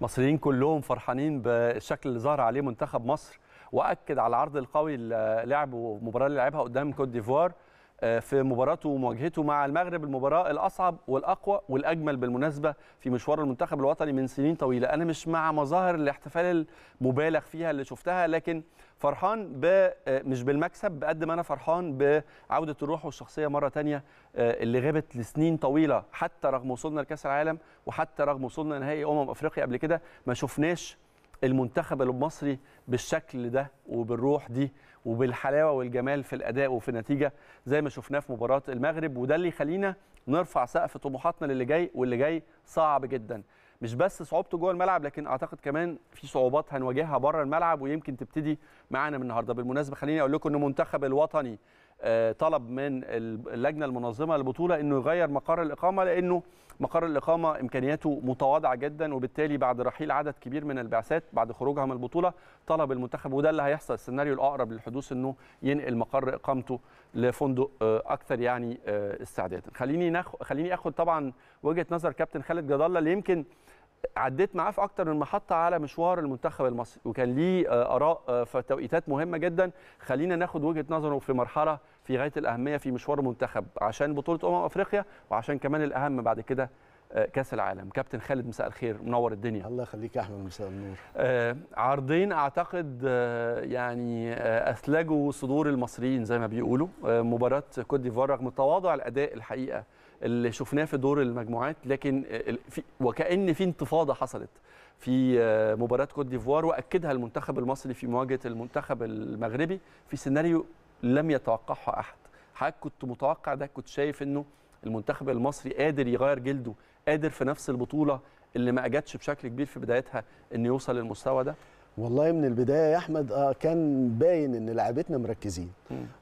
المصريين كلهم فرحانين بالشكل اللي ظهر عليه منتخب مصر واكد على العرض القوي اللي لعبه المباراه اللي لعبها قدام كوت ديفوار في مباراته ومواجهته مع المغرب المباراه الاصعب والاقوى والاجمل بالمناسبه في مشوار المنتخب الوطني من سنين طويله انا مش مع مظاهر الاحتفال المبالغ فيها اللي شفتها لكن فرحان ب مش بالمكسب بقد ما انا فرحان بعوده الروح والشخصيه مره تانية آه، اللي غابت لسنين طويله حتى رغم وصولنا لكاس العالم وحتى رغم وصولنا نهائي امم افريقيا قبل كده ما شفناش المنتخب المصري بالشكل ده وبالروح دي وبالحلاوه والجمال في الاداء وفي النتيجه زي ما شفناه في مباراه المغرب وده اللي يخلينا نرفع سقف طموحاتنا للي جاي واللي جاي صعب جدا مش بس صعوبته جوه الملعب لكن اعتقد كمان في صعوبات هنواجهها بره الملعب ويمكن تبتدي معانا من النهارده بالمناسبه خليني اقول لكم ان المنتخب الوطني آه، طلب من اللجنه المنظمه للبطوله انه يغير مقر الاقامه لانه مقر الاقامه امكانياته متواضعه جدا وبالتالي بعد رحيل عدد كبير من البعثات بعد خروجها من البطوله طلب المنتخب وده اللي هيحصل السيناريو الاقرب للحدوث انه ينقل مقر اقامته لفندق آه، اكثر يعني آه، استعدادا خليني ناخ... خليني اخد طبعا وجهه نظر كابتن خالد جدالة اللي يمكن عديت معاه في اكتر من محطه على مشوار المنتخب المصري وكان ليه آه، اراء آه، في توقيتات مهمه جدا خلينا ناخد وجهه نظره في مرحله في غايه الاهميه في مشوار المنتخب عشان بطوله امم افريقيا وعشان كمان الاهم بعد كده آه، كاس العالم كابتن خالد مساء الخير منور الدنيا الله يخليك يا احمد مساء النور عرضين اعتقد يعني اثلجوا صدور المصريين زي ما بيقولوا مباراه كوت ديفوار رغم تواضع الاداء الحقيقه اللي شفناه في دور المجموعات لكن في وكأن في انتفاضة حصلت في آه، مباراة كوت ديفوار وأكدها المنتخب المصري في مواجهة المنتخب المغربي في سيناريو لم يتوقعه أحد حضرتك كنت متوقع ده كنت شايف انه المنتخب المصري قادر يغير جلده قادر في نفس البطوله اللي ما اجتش بشكل كبير في بدايتها انه يوصل للمستوى ده والله من البدايه يا احمد آه، كان باين ان لعبتنا مركزين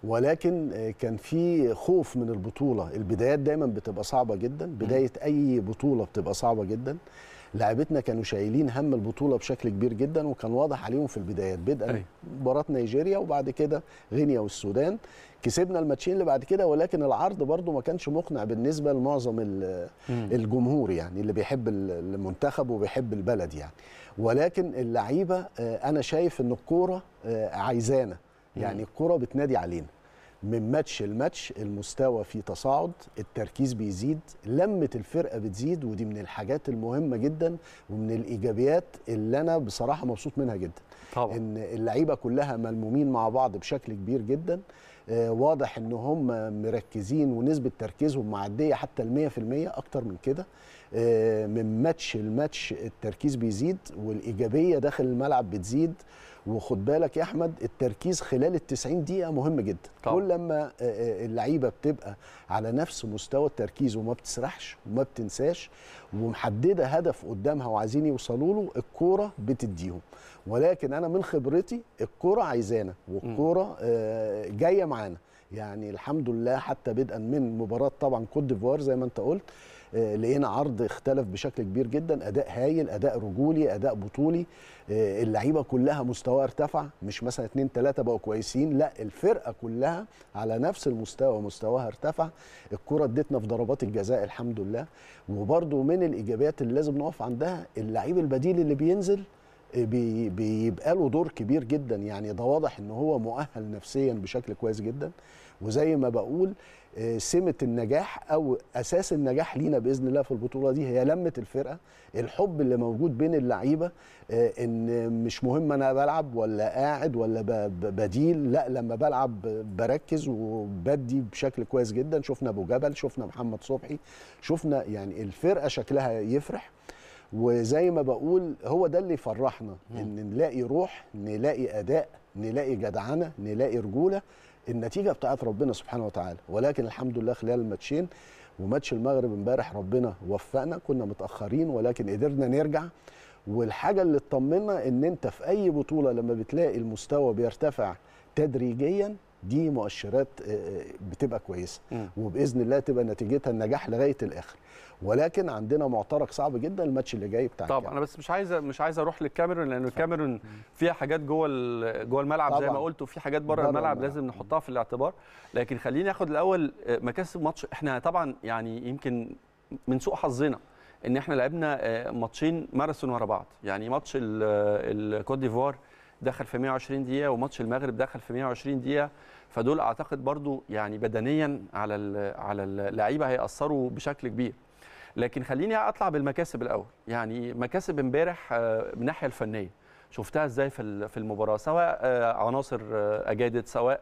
ولكن آه، كان في خوف من البطوله البدايات دايما بتبقى صعبه جدا بدايه اي بطوله بتبقى صعبه جدا لاعبتنا كانوا شايلين هم البطوله بشكل كبير جدا وكان واضح عليهم في البدايات بدءا أيوة. مباراه نيجيريا وبعد كده غينيا والسودان كسبنا الماتشين اللي بعد كده ولكن العرض برضو ما كانش مقنع بالنسبه لمعظم الجمهور يعني اللي بيحب المنتخب وبيحب البلد يعني ولكن اللعيبه آه، انا شايف ان الكوره آه، عايزانا يعني الكوره بتنادي علينا من ماتش لماتش المستوى في تصاعد التركيز بيزيد لمة الفرقة بتزيد ودي من الحاجات المهمة جدا ومن الإيجابيات اللي أنا بصراحة مبسوط منها جدا طبعا. إن اللعيبة كلها ملمومين مع بعض بشكل كبير جدا آه، واضح إن هم مركزين ونسبة تركيزهم معدية حتى المية في المية أكتر من كده آه، من ماتش لماتش التركيز بيزيد والإيجابية داخل الملعب بتزيد وخد بالك يا احمد التركيز خلال ال 90 دقيقه مهم جدا طبعا. كل لما آه، آه، اللعيبه بتبقى على نفس مستوى التركيز وما بتسرحش وما بتنساش ومحدده هدف قدامها وعايزين يوصلوا له الكوره بتديهم ولكن انا من خبرتي الكوره عايزانا والكوره آه، جايه معانا يعني الحمد لله حتى بدءا من مباراه طبعا كوت ديفوار زي ما انت قلت آه، لقينا عرض اختلف بشكل كبير جدا اداء هايل اداء رجولي اداء بطولي آه، اللعيبه كلها مستواها ارتفع مش مثلا اتنين تلاته بقوا كويسين لا الفرقه كلها على نفس المستوى مستواها ارتفع الكره ادتنا في ضربات الجزاء الحمد لله وبرده من الايجابيات اللي لازم نقف عندها اللعيب البديل اللي بينزل آه، بيبقى له دور كبير جدا يعني ده واضح ان هو مؤهل نفسيا بشكل كويس جدا وزي ما بقول آه، سمة النجاح أو أساس النجاح لينا بإذن الله في البطولة دي هي لمة الفرقة الحب اللي موجود بين اللعيبة آه، إن مش مهم أنا بلعب ولا قاعد ولا بديل لا لما بلعب بركز وبدي بشكل كويس جدا شفنا أبو جبل شفنا محمد صبحي شفنا يعني الفرقة شكلها يفرح وزي ما بقول هو ده اللي يفرحنا ان نلاقي روح نلاقي اداء نلاقي جدعنه نلاقي رجوله النتيجه بتاعت ربنا سبحانه وتعالى ولكن الحمد لله خلال الماتشين وماتش المغرب امبارح ربنا وفقنا كنا متاخرين ولكن قدرنا نرجع والحاجه اللي تطمنا ان انت في اي بطوله لما بتلاقي المستوى بيرتفع تدريجيا دي مؤشرات آه، آه، بتبقى كويسه وباذن الله تبقى نتيجتها النجاح لغايه الاخر ولكن عندنا معترك صعب جدا الماتش اللي جاي بتاع طبعا انا بس مش عايز مش عايز اروح للكاميرون لان الكاميرون فيها حاجات جوه جوه الملعب طبعا. زي ما قلت وفي حاجات بره الملعب لازم نحطها في الاعتبار لكن خليني اخد الاول آه، مكاسب ماتش احنا طبعا يعني يمكن من سوء حظنا ان احنا لعبنا ماتشين ماراثون ورا بعض يعني ماتش الكوت ديفوار دخل في 120 دقيقه وماتش المغرب دخل في 120 دقيقه فدول اعتقد برضو يعني بدنيا على ال على اللعيبه هياثروا بشكل كبير لكن خليني اطلع بالمكاسب الاول يعني مكاسب امبارح آه، من الناحيه الفنيه شفتها ازاي في في المباراه سواء آه، عناصر آه، اجادت سواء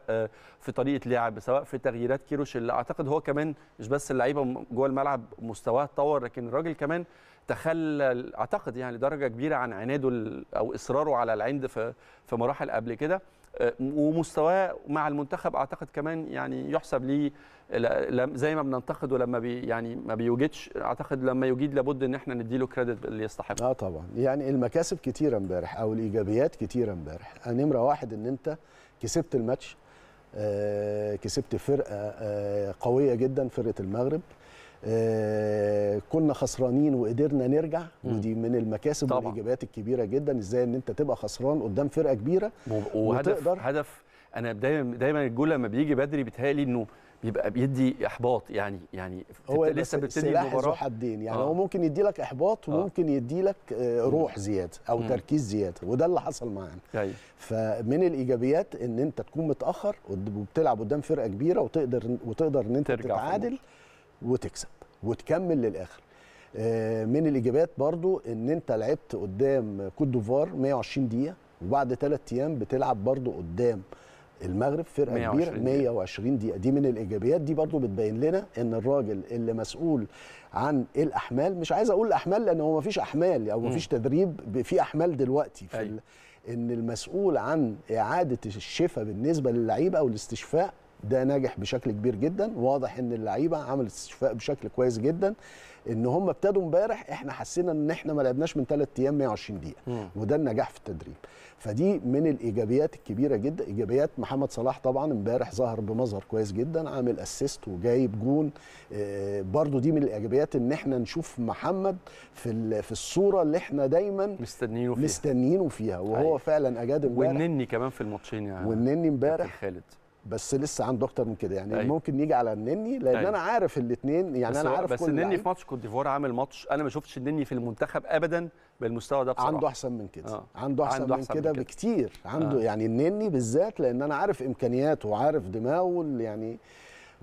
في طريقه لعب سواء في تغييرات كيروش اللي اعتقد هو كمان مش بس اللعيبه جوه الملعب مستواها اتطور لكن الراجل كمان تخلى اعتقد يعني لدرجه كبيره عن عناده او اصراره على العند في في مراحل قبل كده آه، ومستواه مع المنتخب اعتقد كمان يعني يحسب ليه زي ما بننتقده لما بي يعني ما بيوجدش اعتقد لما يجيد لابد ان احنا نديله كريدت اللي يستحقه. اه طبعا يعني المكاسب كتيره امبارح او الايجابيات كتيره امبارح نمره واحد ان انت كسبت الماتش آه كسبت فرقه آه قويه جدا فرقه المغرب آه، كنا خسرانين وقدرنا نرجع ودي من المكاسب طبعا. والايجابيات الكبيره جدا ازاي ان انت تبقى خسران قدام فرقه كبيره وهدف وتقدر هدف انا دايما دايما الجول لما بيجي بدري بيتهيألي انه بيبقى بيدي احباط يعني يعني هو لسه بتبتدي المباراه حدين يعني آه. هو ممكن يدي لك احباط آه. وممكن يدي لك آه، روح زياده او مم. تركيز زياده وده اللي حصل معانا أيوه. فمن الايجابيات ان انت تكون متاخر وبتلعب قدام فرقه كبيره وتقدر وتقدر ان انت تتعادل وتكسب وتكمل للاخر آه، من الاجابات برضو ان انت لعبت قدام كوت ديفوار 120 دقيقه وبعد ثلاث ايام بتلعب برضو قدام المغرب فرقه كبيره 120 دقيقه دي من الايجابيات دي برضو بتبين لنا ان الراجل اللي مسؤول عن الاحمال مش عايز اقول الاحمال لان هو ما فيش احمال او ما فيش تدريب في احمال دلوقتي في أيوة. ان المسؤول عن اعاده الشفاء بالنسبه للعيبه او الاستشفاء ده ناجح بشكل كبير جدا واضح ان اللعيبه عملت استشفاء بشكل كويس جدا ان هم ابتدوا امبارح احنا حسينا ان احنا ما لعبناش من ثلاث ايام 120 دقيقه مم. وده النجاح في التدريب فدي من الايجابيات الكبيره جدا ايجابيات محمد صلاح طبعا امبارح ظهر بمظهر كويس جدا عامل اسيست وجايب جون آه برضو دي من الايجابيات ان احنا نشوف محمد في في الصوره اللي احنا دايما مستنيينه فيها مستنيينه فيها وهو أي. أيوة. فعلا اجاد امبارح والنني كمان في الماتشين يعني والنني امبارح خالد بس لسه عنده اكتر من كده يعني أيه. ممكن يجي على النني لان أيه. انا عارف الاثنين يعني انا عارف بس كل النني في ماتش كوت ديفوار عامل ماتش انا ما شفتش النني في المنتخب ابدا بالمستوى ده بصراحه عنده احسن من كده آه. عنده احسن عنده من كده بكتير عنده آه. يعني النني بالذات لان انا عارف امكانياته وعارف دماغه يعني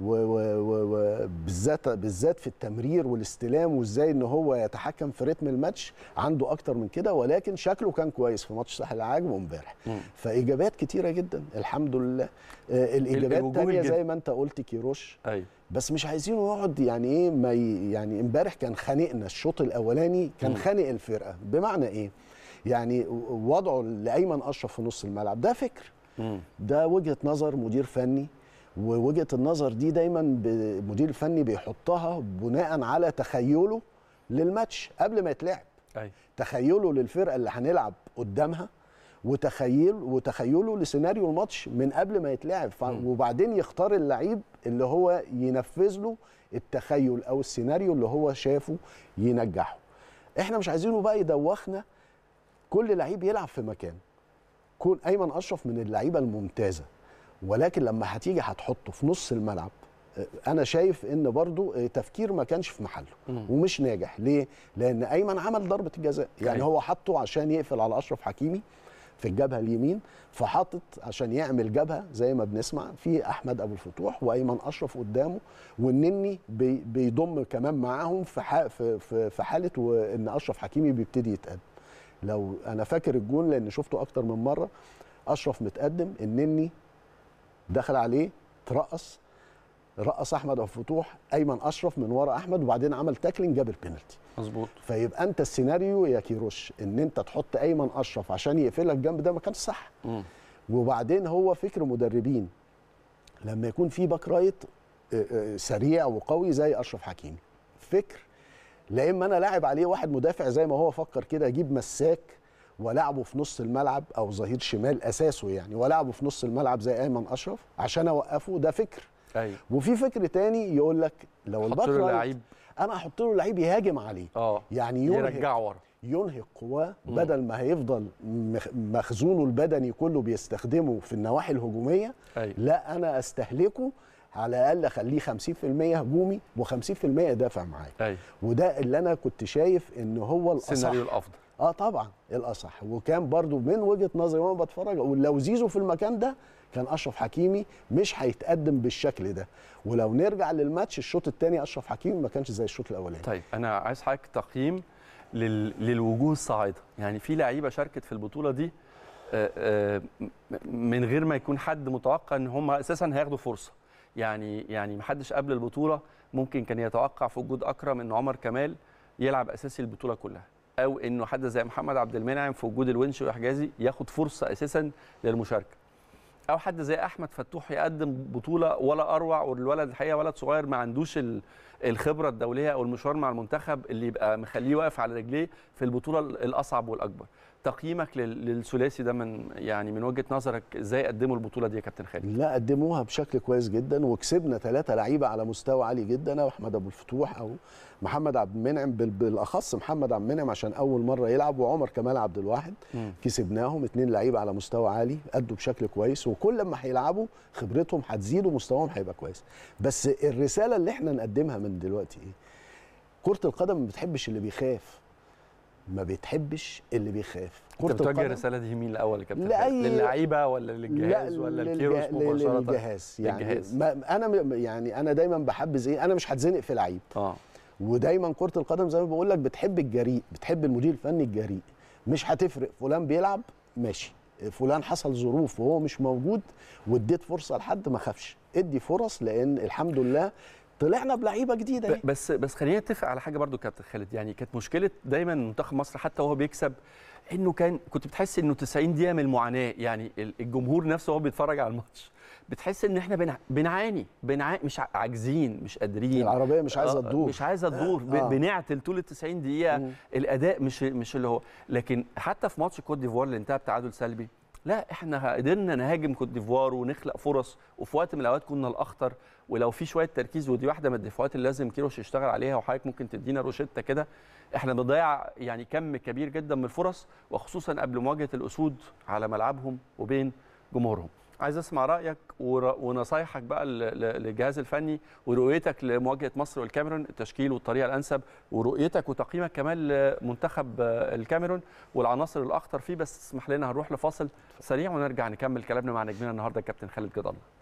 وبالذات بالذات في التمرير والاستلام وازاي ان هو يتحكم في رتم الماتش عنده اكتر من كده ولكن شكله كان كويس في ماتش ساحل العاجم امبارح فاجابات كتيره جدا الحمد لله آه الثانيه زي ما انت قلت كيروش أيوة. بس مش عايزينه يقعد يعني ايه ما ي... يعني امبارح كان خانقنا الشوط الاولاني كان خانق الفرقه بمعنى ايه يعني وضعه لايمن اشرف في نص الملعب ده فكر ده وجهه نظر مدير فني ووجهه النظر دي دايما المدير الفني بيحطها بناء على تخيله للماتش قبل ما يتلعب أي. تخيله للفرقه اللي هنلعب قدامها وتخيل وتخيله لسيناريو الماتش من قبل ما يتلعب وبعدين يختار اللعيب اللي هو ينفذ له التخيل او السيناريو اللي هو شافه ينجحه احنا مش عايزينه بقى يدوخنا كل لعيب يلعب في مكان كون ايمن اشرف من اللعيبه الممتازه ولكن لما هتيجي هتحطه في نص الملعب آه، انا شايف ان برضو آه، تفكير ما كانش في محله ومش ناجح ليه لان ايمن عمل ضربه الجزاء يعني أيوة. هو حطه عشان يقفل على اشرف حكيمي في الجبهه اليمين فحاطط عشان يعمل جبهه زي ما بنسمع في احمد ابو الفتوح وايمن اشرف قدامه والنني بي بيضم كمان معاهم في في في حاله وان اشرف حكيمي بيبتدي يتقدم لو انا فاكر الجون لان شفته اكتر من مره اشرف متقدم النني دخل عليه ترقص رقص احمد ابو فتوح ايمن اشرف من ورا احمد وبعدين عمل تاكلينج جاب البينالتي مظبوط فيبقى انت السيناريو يا كيروش ان انت تحط ايمن اشرف عشان يقفلك الجنب ده ما كانش صح وبعدين هو فكر مدربين لما يكون في باك رايت آه، آه، سريع وقوي زي اشرف حكيمي فكر لا اما انا لاعب عليه واحد مدافع زي ما هو فكر كده اجيب مساك ولعبه في نص الملعب او ظهير شمال اساسه يعني ولعبه في نص الملعب زي ايمن اشرف عشان اوقفه ده فكر أيوة. وفي فكر تاني يقول لك لو البطل لعيب انا احط له لعيب يهاجم عليه أوه. يعني يرجع ورا ينهي قواه بدل ما هيفضل مخزونه البدني كله بيستخدمه في النواحي الهجوميه أيوة. لا انا استهلكه على الاقل اخليه 50% هجومي و50% دافع معايا أيوة. وده اللي انا كنت شايف ان هو الاصح السيناريو الافضل اه طبعا الاصح وكان برضو من وجهه نظري وانا بتفرج ولو زيزو في المكان ده كان اشرف حكيمي مش هيتقدم بالشكل ده ولو نرجع للماتش الشوط الثاني اشرف حكيمي ما كانش زي الشوط الاولاني طيب انا عايز حضرتك تقييم لل... للوجوه الصاعده يعني في لعيبه شاركت في البطوله دي آه، آه، من غير ما يكون حد متوقع ان هم اساسا هياخدوا فرصه يعني يعني ما حدش قبل البطوله ممكن كان يتوقع في وجود اكرم ان عمر كمال يلعب اساسي البطوله كلها او انه حد زي محمد عبد المنعم في وجود الونش وحجازي ياخد فرصه اساسا للمشاركه او حد زي احمد فتوح يقدم بطوله ولا اروع والولد الحقيقه ولد صغير ما عندوش الخبره الدوليه او المشوار مع المنتخب اللي يبقى مخليه واقف على رجليه في البطوله الاصعب والاكبر تقييمك للثلاثي ده من يعني من وجهه نظرك ازاي قدموا البطوله دي يا كابتن خالد؟ لا قدموها بشكل كويس جدا وكسبنا ثلاثه لعيبه على مستوى عالي جدا او احمد ابو الفتوح او محمد عبد المنعم بالاخص محمد عبد المنعم عشان اول مره يلعب وعمر كمال عبد الواحد كسبناهم اثنين لعيبه على مستوى عالي ادوا بشكل كويس كل ما هيلعبوا خبرتهم هتزيد ومستواهم هيبقى كويس بس الرساله اللي احنا نقدمها من دلوقتي ايه كره القدم ما بتحبش اللي بيخاف ما بتحبش اللي بيخاف كره القدم بتوجه الرساله دي مين الاول يا كابتن لأي... للعيبه ولا للجهاز لا ولا للكيروس للج... مباشره للجهاز يعني للجهاز. ما انا يعني انا دايما بحبذ ايه انا مش هتزنق في لعيب اه ودايما كره القدم زي ما بقول لك بتحب الجريء بتحب المدير الفني الجريء مش هتفرق فلان بيلعب ماشي فلان حصل ظروف وهو مش موجود واديت فرصه لحد ما خافش ادي فرص لان الحمد لله طلعنا بلعيبه جديده يعني. بس بس خلينا نتفق على حاجه برضو كابتن خالد يعني كانت مشكله دايما منتخب مصر حتى وهو بيكسب انه كان كنت بتحس انه 90 دقيقه من المعاناه يعني الجمهور نفسه هو بيتفرج على الماتش بتحس ان احنا بنعاني بنع... مش عاجزين مش قادرين يعني العربيه مش عايزه آه، آه، تدور مش عايزه تدور آه. بنعتل طول ال 90 دقيقه مم. الاداء مش مش اللي هو لكن حتى في ماتش كوت ديفوار اللي انتهى بتعادل سلبي لا احنا قدرنا نهاجم كوت ديفوار ونخلق فرص وفي وقت من الاوقات كنا الاخطر ولو في شويه تركيز ودي واحده من الدفعات اللي لازم كيروش يشتغل عليها وحضرتك ممكن تدينا روشته كده احنا بنضيع يعني كم كبير جدا من الفرص وخصوصا قبل مواجهه الاسود على ملعبهم وبين جمهورهم عايز اسمع رايك ونصايحك بقى للجهاز الفني ورؤيتك لمواجهه مصر والكاميرون التشكيل والطريقه الانسب ورؤيتك وتقييمك كمان لمنتخب الكاميرون والعناصر الاخطر فيه بس اسمح لنا هنروح لفاصل سريع ونرجع نكمل كلامنا مع نجمنا النهارده الكابتن خالد جد الله